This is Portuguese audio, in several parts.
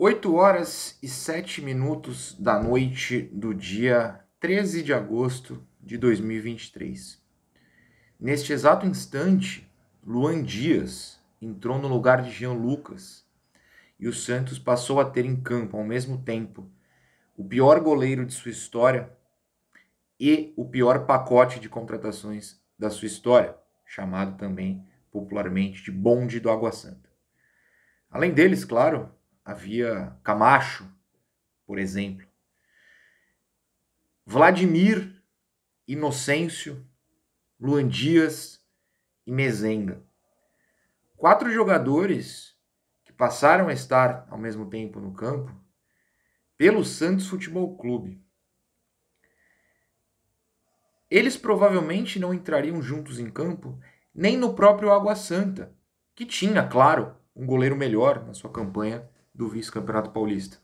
8 horas e 7 minutos da noite do dia 13 de agosto de 2023. Neste exato instante, Luan Dias entrou no lugar de Jean Lucas e o Santos passou a ter em campo, ao mesmo tempo, o pior goleiro de sua história e o pior pacote de contratações da sua história, chamado também popularmente de bonde do Água Santa. Além deles, claro, Havia Camacho, por exemplo. Vladimir, Inocêncio, Luan Dias e Mezenga. Quatro jogadores que passaram a estar ao mesmo tempo no campo pelo Santos Futebol Clube. Eles provavelmente não entrariam juntos em campo nem no próprio Água Santa, que tinha, claro, um goleiro melhor na sua campanha do vice-campeonato paulista.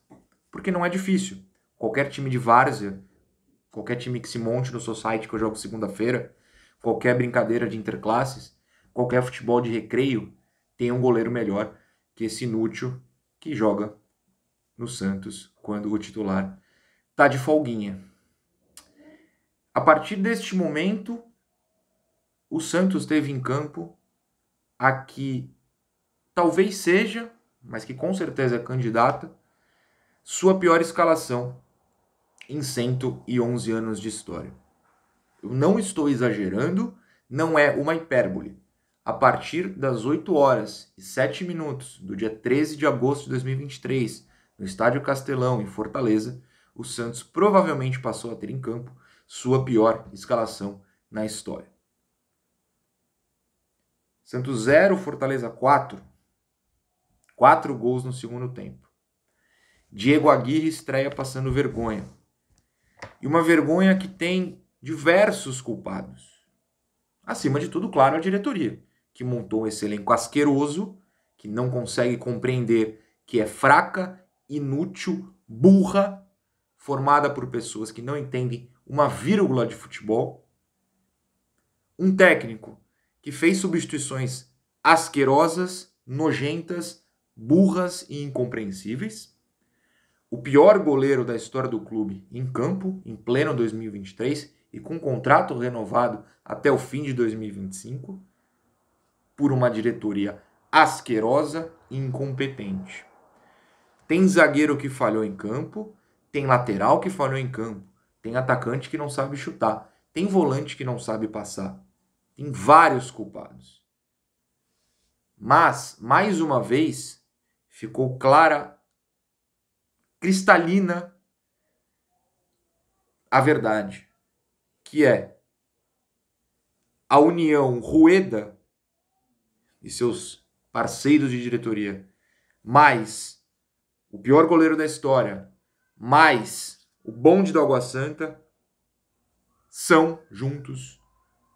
Porque não é difícil. Qualquer time de várzea, qualquer time que se monte no society que eu jogo segunda-feira, qualquer brincadeira de interclasses, qualquer futebol de recreio, tem um goleiro melhor que esse inútil que joga no Santos quando o titular tá de folguinha. A partir deste momento, o Santos teve em campo a que talvez seja mas que com certeza é candidata, sua pior escalação em 111 anos de história. Eu não estou exagerando, não é uma hipérbole. A partir das 8 horas e 7 minutos do dia 13 de agosto de 2023, no Estádio Castelão, em Fortaleza, o Santos provavelmente passou a ter em campo sua pior escalação na história. Santos 0, Fortaleza 4 Quatro gols no segundo tempo. Diego Aguirre estreia passando vergonha. E uma vergonha que tem diversos culpados. Acima de tudo, claro, a diretoria, que montou esse elenco asqueroso, que não consegue compreender que é fraca, inútil, burra, formada por pessoas que não entendem uma vírgula de futebol. Um técnico que fez substituições asquerosas, nojentas, burras e incompreensíveis. O pior goleiro da história do clube em campo, em pleno 2023 e com contrato renovado até o fim de 2025, por uma diretoria asquerosa e incompetente. Tem zagueiro que falhou em campo, tem lateral que falhou em campo, tem atacante que não sabe chutar, tem volante que não sabe passar. Tem vários culpados. Mas, mais uma vez, ficou clara, cristalina a verdade, que é a União Rueda e seus parceiros de diretoria, mais o pior goleiro da história, mais o bonde da Água Santa, são juntos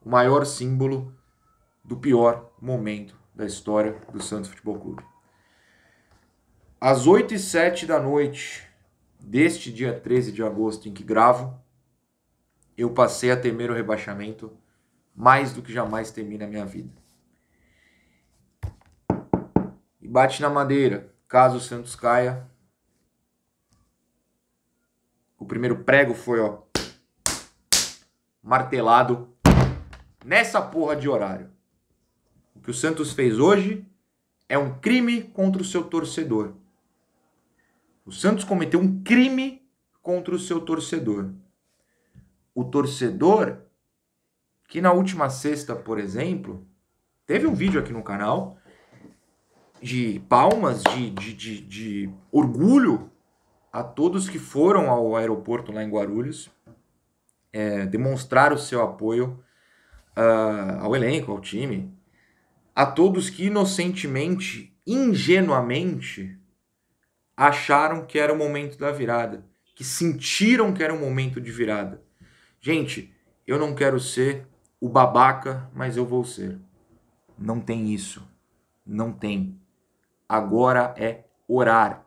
o maior símbolo do pior momento da história do Santos Futebol Clube. Às 8 e 07 da noite deste dia 13 de agosto em que gravo, eu passei a temer o rebaixamento mais do que jamais temi na minha vida. E bate na madeira, caso o Santos caia. O primeiro prego foi, ó, martelado nessa porra de horário. O que o Santos fez hoje é um crime contra o seu torcedor. O Santos cometeu um crime contra o seu torcedor. O torcedor que na última sexta, por exemplo, teve um vídeo aqui no canal de palmas, de, de, de, de orgulho a todos que foram ao aeroporto lá em Guarulhos é, demonstrar o seu apoio uh, ao elenco, ao time, a todos que inocentemente, ingenuamente acharam que era o momento da virada, que sentiram que era o momento de virada. Gente, eu não quero ser o babaca, mas eu vou ser. Não tem isso. Não tem. Agora é orar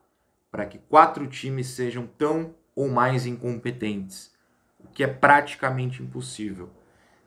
para que quatro times sejam tão ou mais incompetentes, o que é praticamente impossível.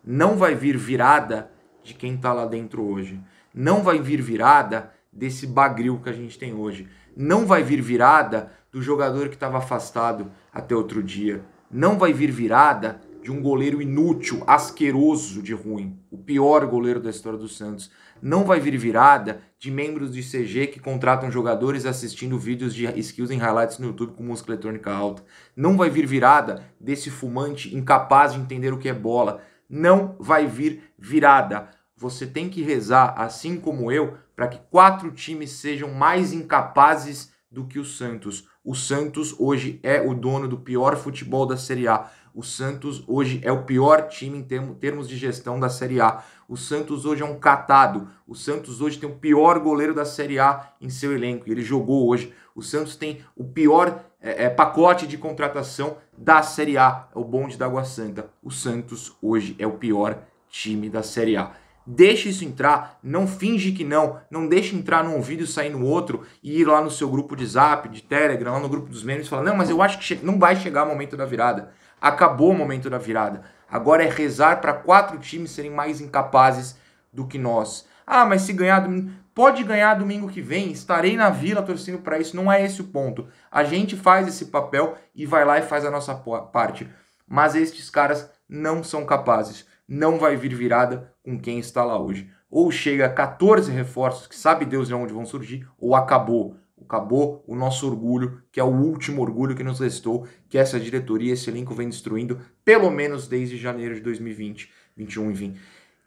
Não vai vir virada de quem está lá dentro hoje. Não vai vir virada desse bagril que a gente tem hoje. Não vai vir virada do jogador que estava afastado até outro dia. Não vai vir virada de um goleiro inútil, asqueroso de ruim, o pior goleiro da história do Santos. Não vai vir virada de membros de CG que contratam jogadores assistindo vídeos de skills em highlights no YouTube com música eletrônica alta. Não vai vir virada desse fumante incapaz de entender o que é bola. Não vai vir virada. Você tem que rezar, assim como eu, para que quatro times sejam mais incapazes do que o Santos. O Santos hoje é o dono do pior futebol da Série A. O Santos hoje é o pior time em termos de gestão da Série A. O Santos hoje é um catado. O Santos hoje tem o pior goleiro da Série A em seu elenco. Ele jogou hoje. O Santos tem o pior é, é, pacote de contratação da Série A. É o bonde da Água Santa. O Santos hoje é o pior time da Série A. Deixe isso entrar, não finge que não, não deixe entrar num vídeo sair no outro e ir lá no seu grupo de zap, de telegram, lá no grupo dos memes e falar, não, mas eu acho que não vai chegar o momento da virada. Acabou o momento da virada. Agora é rezar para quatro times serem mais incapazes do que nós. Ah, mas se ganhar Pode ganhar domingo que vem, estarei na vila torcendo para isso, não é esse o ponto. A gente faz esse papel e vai lá e faz a nossa parte. Mas estes caras não são capazes não vai vir virada com quem está lá hoje. Ou chega a 14 reforços, que sabe Deus de onde vão surgir, ou acabou. Acabou o nosso orgulho, que é o último orgulho que nos restou, que essa diretoria, esse elenco vem destruindo, pelo menos desde janeiro de 2020, 21, enfim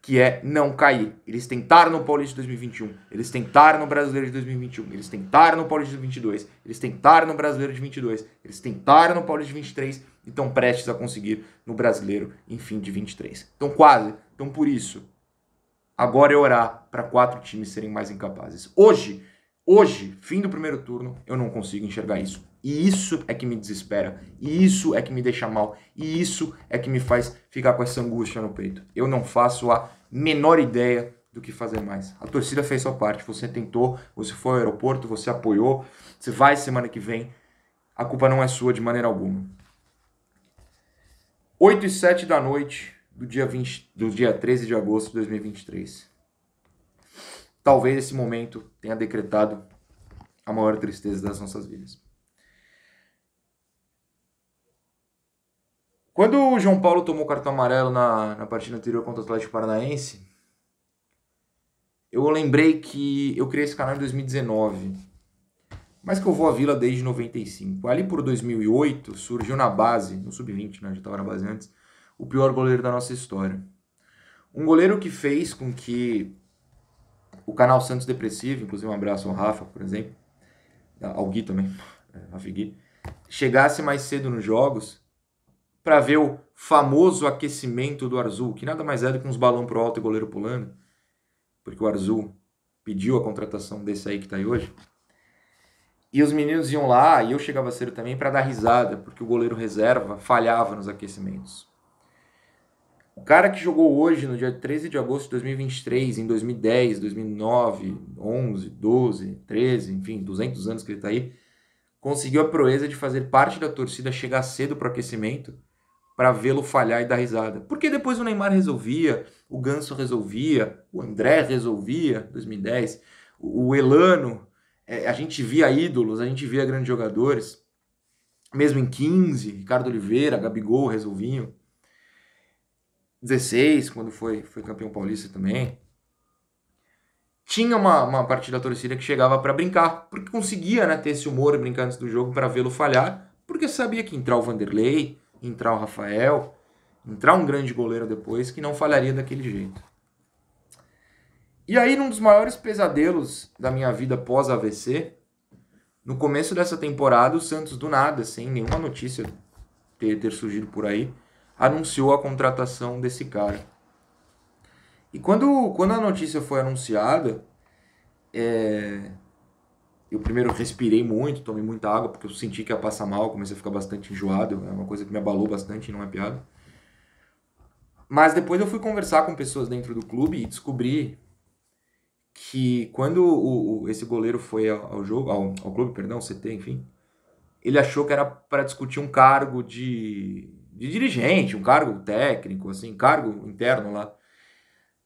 que é não cair. Eles tentaram no Paulista de 2021, eles tentaram no Brasileiro de 2021, eles tentaram no Paulista de 2022, eles tentaram no Brasileiro de 22, eles tentaram no Paulista de 23 e estão prestes a conseguir no Brasileiro, em fim de 23. Então quase. Então por isso, agora é orar para quatro times serem mais incapazes. Hoje, hoje, fim do primeiro turno, eu não consigo enxergar isso. E isso é que me desespera, e isso é que me deixa mal, e isso é que me faz ficar com essa angústia no peito. Eu não faço a menor ideia do que fazer mais. A torcida fez sua parte, você tentou, você foi ao aeroporto, você apoiou, você vai semana que vem. A culpa não é sua de maneira alguma. 8 e 7 da noite do dia, 20, do dia 13 de agosto de 2023. Talvez esse momento tenha decretado a maior tristeza das nossas vidas. Quando o João Paulo tomou o cartão amarelo na, na partida anterior contra o Atlético Paranaense, eu lembrei que eu criei esse canal em 2019, mas que eu vou à Vila desde 95. Ali por 2008 surgiu na base, no sub-20, né? já estava na base antes, o pior goleiro da nossa história. Um goleiro que fez com que o canal Santos Depressivo, inclusive um abraço ao Rafa, por exemplo, ao Gui também, Rafa Gui, chegasse mais cedo nos jogos para ver o famoso aquecimento do Arzul, que nada mais é do que uns balão pro alto e goleiro pulando, porque o Arzul pediu a contratação desse aí que tá aí hoje. E os meninos iam lá, e eu chegava cedo também para dar risada, porque o goleiro reserva falhava nos aquecimentos. O cara que jogou hoje, no dia 13 de agosto de 2023, em 2010, 2009, 11, 12, 13, enfim, 200 anos que ele tá aí, conseguiu a proeza de fazer parte da torcida chegar cedo pro aquecimento para vê-lo falhar e dar risada. Porque depois o Neymar resolvia, o Ganso resolvia, o André resolvia, 2010, o Elano, é, a gente via ídolos, a gente via grandes jogadores, mesmo em 15, Ricardo Oliveira, Gabigol resolviam. 16, quando foi, foi campeão paulista também. Tinha uma, uma parte da torcida que chegava para brincar, porque conseguia né, ter esse humor brincando antes do jogo para vê-lo falhar, porque sabia que entrar o Vanderlei, entrar o Rafael, entrar um grande goleiro depois, que não falharia daquele jeito. E aí, num dos maiores pesadelos da minha vida pós AVC, no começo dessa temporada, o Santos, do nada, sem nenhuma notícia ter, ter surgido por aí, anunciou a contratação desse cara. E quando, quando a notícia foi anunciada, é, eu primeiro respirei muito, tomei muita água, porque eu senti que ia passar mal, comecei a ficar bastante enjoado, é uma coisa que me abalou bastante, não é piada. Mas depois eu fui conversar com pessoas dentro do clube e descobri que quando o, o esse goleiro foi ao, jogo, ao, ao, clube, perdão, CT, enfim, ele achou que era para discutir um cargo de, de dirigente, um cargo técnico, assim, cargo interno lá.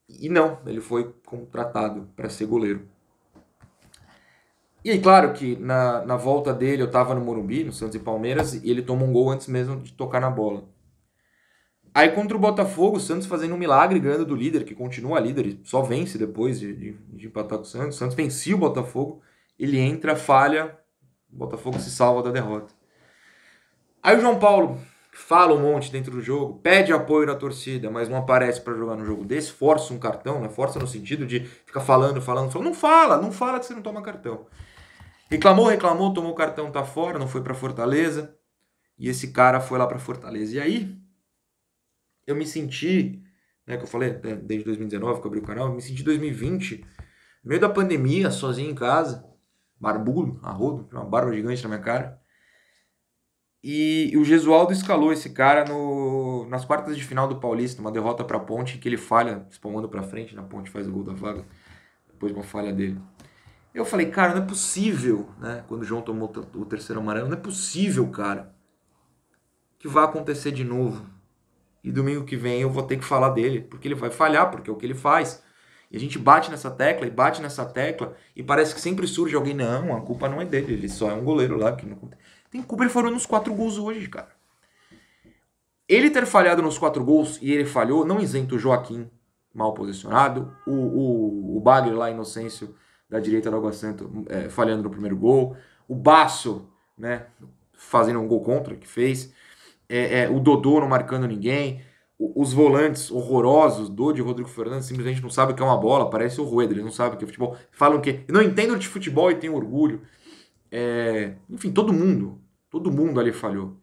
E não, ele foi contratado para ser goleiro. E aí, claro que na, na volta dele, eu tava no Morumbi, no Santos e Palmeiras, e ele toma um gol antes mesmo de tocar na bola. Aí contra o Botafogo, o Santos fazendo um milagre ganhando do líder, que continua líder, e só vence depois de, de, de empatar com o Santos. O Santos vencia o Botafogo, ele entra, falha, o Botafogo se salva da derrota. Aí o João Paulo fala um monte dentro do jogo, pede apoio da torcida, mas não aparece para jogar no jogo desse, força um cartão, né? Força no sentido de ficar falando, falando, falando. Não fala, não fala que você não toma cartão. Reclamou, reclamou, tomou o cartão, tá fora, não foi para Fortaleza. E esse cara foi lá para Fortaleza. E aí, eu me senti, né, que eu falei né, desde 2019 que eu abri o canal, eu me senti 2020, no meio da pandemia, sozinho em casa, barbudo, arrodo, uma barba gigante na minha cara. E, e o Gesualdo escalou esse cara no, nas quartas de final do Paulista, uma derrota para Ponte, que ele falha, espalmando para frente, na Ponte faz o gol da vaga, depois de uma falha dele. Eu falei, cara, não é possível, né? Quando o João tomou o terceiro amarelo, não é possível, cara, que vá acontecer de novo. E domingo que vem eu vou ter que falar dele, porque ele vai falhar, porque é o que ele faz. E a gente bate nessa tecla e bate nessa tecla e parece que sempre surge alguém, não, a culpa não é dele, ele só é um goleiro lá que não tem culpa, ele falou nos quatro gols hoje, cara. Ele ter falhado nos quatro gols e ele falhou, não isenta o Joaquim mal posicionado, o, o, o Bagre lá, Inocêncio, da direita do Água Santa é, falhando no primeiro gol. O Baço, né, fazendo um gol contra, que fez. É, é, o Dodô não marcando ninguém. os volantes horrorosos, Dodô e Rodrigo Fernandes, simplesmente não sabem o que é uma bola, parece o Rueda, ele não sabe o que é futebol. Falam que não entendo de futebol e tenho orgulho. É, enfim, todo mundo, todo mundo ali falhou.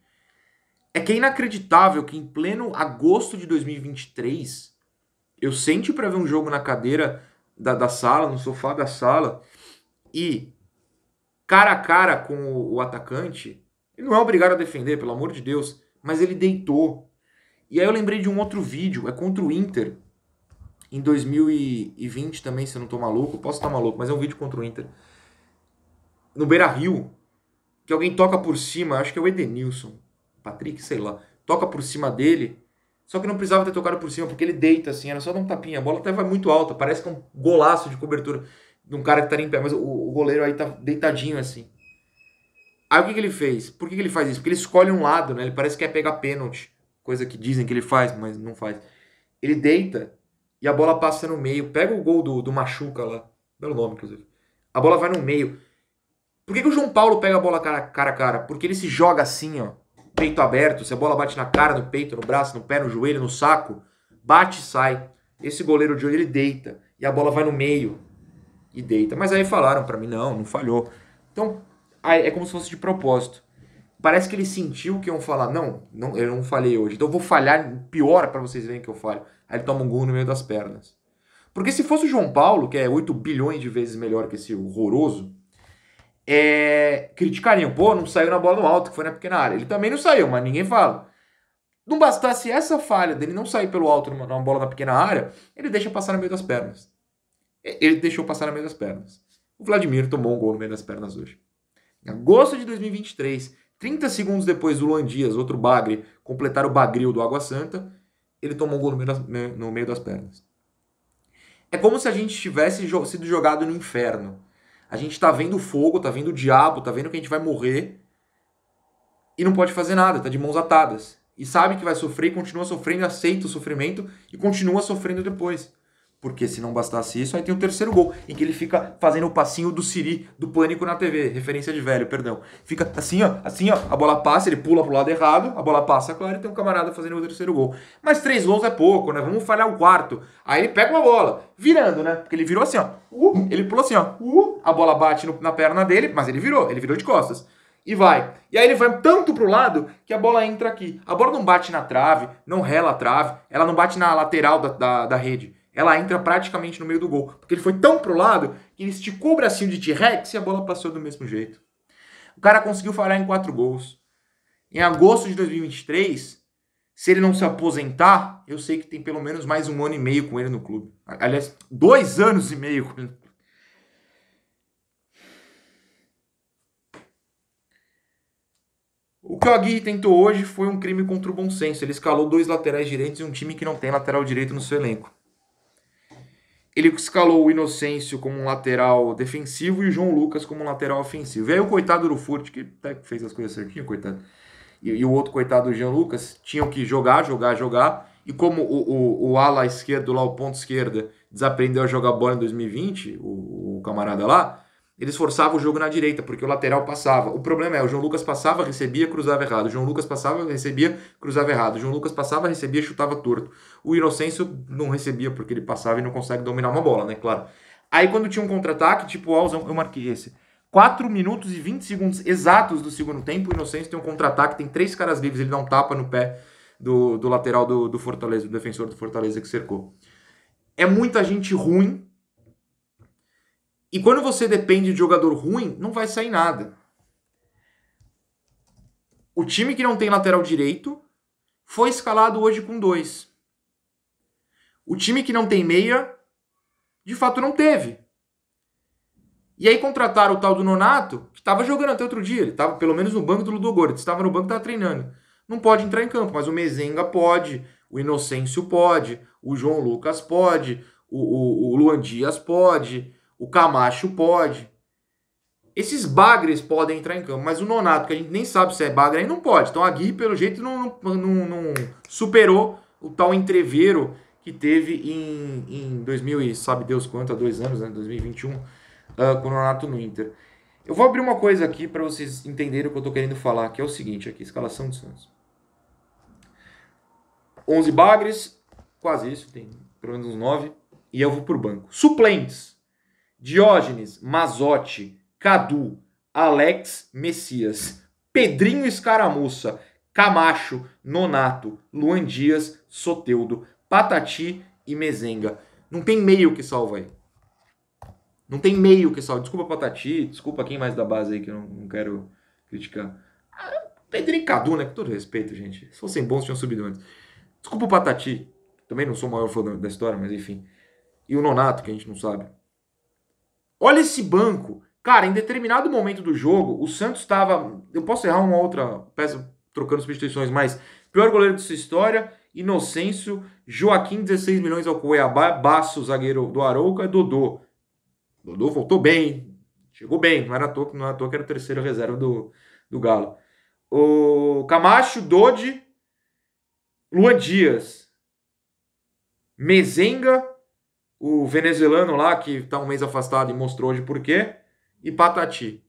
É que é inacreditável que em pleno agosto de 2023 eu sente para ver um jogo na cadeira da, da sala, no sofá da sala, e cara a cara com o, o atacante, ele não é obrigado a defender, pelo amor de Deus, mas ele deitou. E aí eu lembrei de um outro vídeo, é contra o Inter, em 2020 também, se eu não tô maluco, posso estar tá maluco, mas é um vídeo contra o Inter. No Beira Rio, que alguém toca por cima, acho que é o Edenilson, Patrick, sei lá, toca por cima dele só que não precisava ter tocado por cima, porque ele deita assim, era só dar um tapinha. A bola até vai muito alta, parece que é um golaço de cobertura de um cara que tá em pé, mas o, o goleiro aí tá deitadinho assim. Aí o que, que ele fez? Por que, que ele faz isso? Porque ele escolhe um lado, né? Ele parece que quer pegar pênalti, coisa que dizem que ele faz, mas não faz. Ele deita e a bola passa no meio, pega o gol do, do Machuca lá, pelo nome inclusive. A bola vai no meio. Por que, que o João Paulo pega a bola cara, cara a cara? Porque ele se joga assim, ó peito aberto, se a bola bate na cara, no peito, no braço, no pé, no joelho, no saco, bate e sai. Esse goleiro de olho ele deita e a bola vai no meio e deita. Mas aí falaram para mim, não, não falhou. Então, é como se fosse de propósito. Parece que ele sentiu que iam falar, não, não eu não falhei hoje. Então eu vou falhar pior para vocês verem que eu falho. Aí ele toma um gol no meio das pernas. Porque se fosse o João Paulo, que é 8 bilhões de vezes melhor que esse horroroso, é, criticariam. Pô, não saiu na bola no alto, que foi na pequena área. Ele também não saiu, mas ninguém fala. Não bastasse essa falha dele não sair pelo alto numa, numa bola na pequena área, ele deixa passar no meio das pernas. Ele deixou passar no meio das pernas. O Vladimir tomou um gol no meio das pernas hoje. Em agosto de 2023, 30 segundos depois do Luan Dias, outro bagre, completar o bagril do Água Santa, ele tomou um gol no meio das, no meio das pernas. É como se a gente tivesse sido jogado no inferno. A gente está vendo fogo, está vendo o diabo, está vendo que a gente vai morrer e não pode fazer nada, está de mãos atadas. E sabe que vai sofrer, continua sofrendo, aceita o sofrimento e continua sofrendo depois. Porque se não bastasse isso, aí tem o terceiro gol, em que ele fica fazendo o passinho do Siri, do Pânico na TV, referência de velho, perdão. Fica assim, ó, assim, ó, a bola passa, ele pula pro lado errado, a bola passa, claro, e tem um camarada fazendo o terceiro gol. Mas três gols é pouco, né? Vamos falhar o quarto. Aí ele pega uma bola, virando, né? Porque ele virou assim, ó, uh, ele pulou assim, ó, uh, a bola bate no, na perna dele, mas ele virou, ele virou de costas e vai. E aí ele vai tanto pro lado que a bola entra aqui. A bola não bate na trave, não rela a trave, ela não bate na lateral da, da, da, rede ela entra praticamente no meio do gol. Porque ele foi tão pro lado que ele esticou o bracinho de T-Rex e a bola passou do mesmo jeito. O cara conseguiu falhar em quatro gols. Em agosto de 2023, se ele não se aposentar, eu sei que tem pelo menos mais um ano e meio com ele no clube. Aliás, dois anos e meio com ele no clube. O que o Aguirre tentou hoje foi um crime contra o bom senso. Ele escalou dois laterais direitos e um time que não tem lateral direito no seu elenco ele escalou o Inocêncio como um lateral defensivo e o João Lucas como um lateral ofensivo. E aí o coitado do Furt, que fez as coisas certinho, coitado, e, e o outro coitado do João Lucas, tinham que jogar, jogar, jogar. E como o, o, o ala esquerdo lá, o ponto esquerda, desaprendeu a jogar bola em 2020, o, o camarada lá, eles forçavam o jogo na direita, porque o lateral passava. O problema é, o João Lucas passava, recebia, cruzava errado. O João Lucas passava, recebia, cruzava errado. O João Lucas passava, recebia, chutava torto. O Inocêncio não recebia, porque ele passava e não consegue dominar uma bola, né? Claro. Aí quando tinha um contra-ataque, tipo o Alzão, eu marquei esse. 4 minutos e 20 segundos exatos do segundo tempo, o Inocêncio tem um contra-ataque, tem três caras livres, ele dá um tapa no pé do, do lateral do, do Fortaleza, do defensor do Fortaleza que cercou. É muita gente ruim e quando você depende de jogador ruim, não vai sair nada. O time que não tem lateral direito foi escalado hoje com dois. O time que não tem meia, de fato não teve. E aí contrataram o tal do Nonato, que estava jogando até outro dia, ele estava pelo menos no banco do Ludogorets, estava no banco, estava treinando. Não pode entrar em campo, mas o Mezenga pode, o Inocêncio pode, o João Lucas pode, o, o, o Luan Dias pode, o Camacho pode. Esses bagres podem entrar em campo, mas o Nonato, que a gente nem sabe se é bagre, aí não pode. Então a Gui, pelo jeito, não, não, não superou o tal entreveiro que teve em, em 2000 e sabe Deus quanto, há dois anos, né, 2021, uh, ah, com o Nonato no Inter. Eu vou abrir uma coisa aqui para vocês entenderem o que eu estou querendo falar, que é o seguinte aqui, escalação do Santos. 11 bagres, quase isso, tem pelo menos uns 9, e eu vou para o banco. Suplentes. Diógenes, Mazotti, Cadu, Alex Messias, Pedrinho Escaramuça, Camacho, Nonato, Luan Dias, Soteudo, Patati e Mezenga. Não tem meio que salva aí. Não tem meio que salva. Desculpa Patati, desculpa quem mais da base aí que eu não, não quero criticar. Ah, Pedrinho e Cadu, né? Com todo respeito, gente. Se fossem bons, tinham subido antes. Desculpa o Patati. Também não sou o maior fã da história, mas enfim. E o Nonato, que a gente não sabe. Olha esse banco. Cara, em determinado momento do jogo, o Santos estava. Eu posso errar uma outra peça trocando substituições, mas pior goleiro de sua história, Inocêncio, Joaquim, 16 milhões ao Cuiabá, Basso, zagueiro do Arouca, Dodô. Dodô voltou bem, chegou bem, não era à toa, não era à toa que era a terceiro reserva do, do Galo. O Camacho, Dodi, Luan Dias, Mezenga, o venezuelano lá, que está um mês afastado e mostrou hoje por quê, e Patati.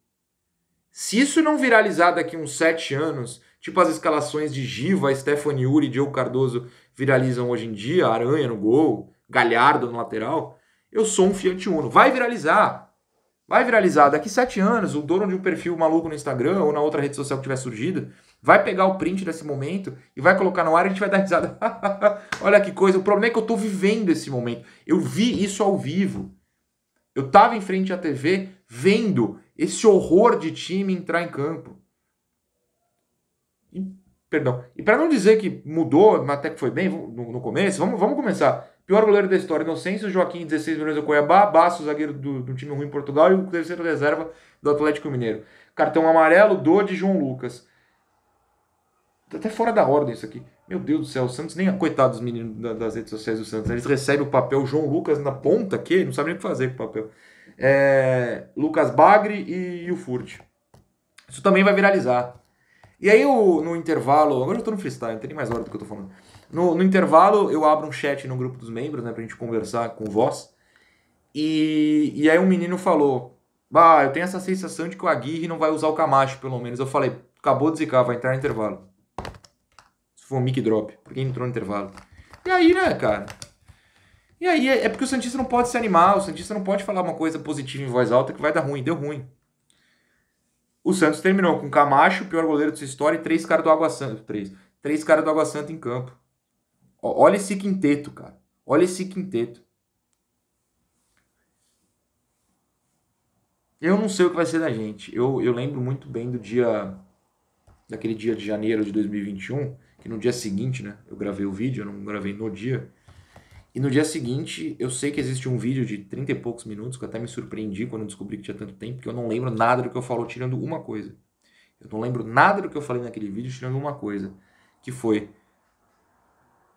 Se isso não viralizar daqui uns sete anos, tipo as escalações de Giva, Stephanie Uri e Diogo Cardoso viralizam hoje em dia, Aranha no gol, Galhardo no lateral, eu sou um Fiat Uno. Vai viralizar, Vai viralizar. Daqui sete anos, o dono de um perfil maluco no Instagram ou na outra rede social que tiver surgido vai pegar o print desse momento e vai colocar no ar e a gente vai dar risada. Olha que coisa. O problema é que eu estou vivendo esse momento. Eu vi isso ao vivo. Eu estava em frente à TV vendo esse horror de time entrar em campo. E, perdão. E para não dizer que mudou, mas até que foi bem no, no começo, vamos, vamos começar. Pior goleiro da história, Inocêncio, Joaquim, 16 milhões do Cuiabá, Basso, zagueiro do, do, time ruim em Portugal, e o terceiro reserva do Atlético Mineiro. Cartão amarelo, do e João Lucas. Tá até fora da ordem isso aqui. Meu Deus do céu, o Santos nem é coitado dos meninos das redes sociais do Santos. Né? Eles recebem o papel João Lucas na ponta aqui, não sabe nem o que fazer com o papel. É, Lucas Bagre e, e o Furt. Isso também vai viralizar. E aí eu, no intervalo, agora eu tô no freestyle, não tem nem mais hora do que eu tô falando. No, no intervalo, eu abro um chat no grupo dos membros, né, pra gente conversar com voz. E, e aí um menino falou: Bah, eu tenho essa sensação de que o Aguirre não vai usar o Camacho, pelo menos. Eu falei, acabou de zicar, vai entrar no intervalo. Isso foi um mic drop, porque entrou no intervalo. E aí, né, cara? E aí, é, é porque o Santista não pode se animar, o Santista não pode falar uma coisa positiva em voz alta que vai dar ruim, deu ruim. O Santos terminou com Camacho, pior goleiro da sua história, e três caras do Água Santa. Três. Três caras do Água Santa em campo. Olha esse quinteto, cara. Olha esse quinteto. Eu não sei o que vai ser da gente. Eu, eu lembro muito bem do dia. Daquele dia de janeiro de 2021, que no dia seguinte, né? Eu gravei o vídeo, eu não gravei no dia. E no dia seguinte, eu sei que existe um vídeo de 30 e poucos minutos, que eu até me surpreendi quando descobri que tinha tanto tempo, porque eu não lembro nada do que eu falo, tirando uma coisa. Eu não lembro nada do que eu falei naquele vídeo, tirando uma coisa, que foi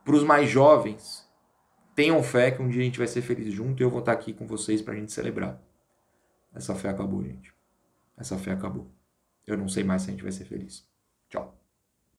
para os mais jovens, tenham fé que um dia a gente vai ser feliz junto e eu vou estar aqui com vocês para a gente celebrar. Essa fé acabou, gente. Essa fé acabou. Eu não sei mais se a gente vai ser feliz.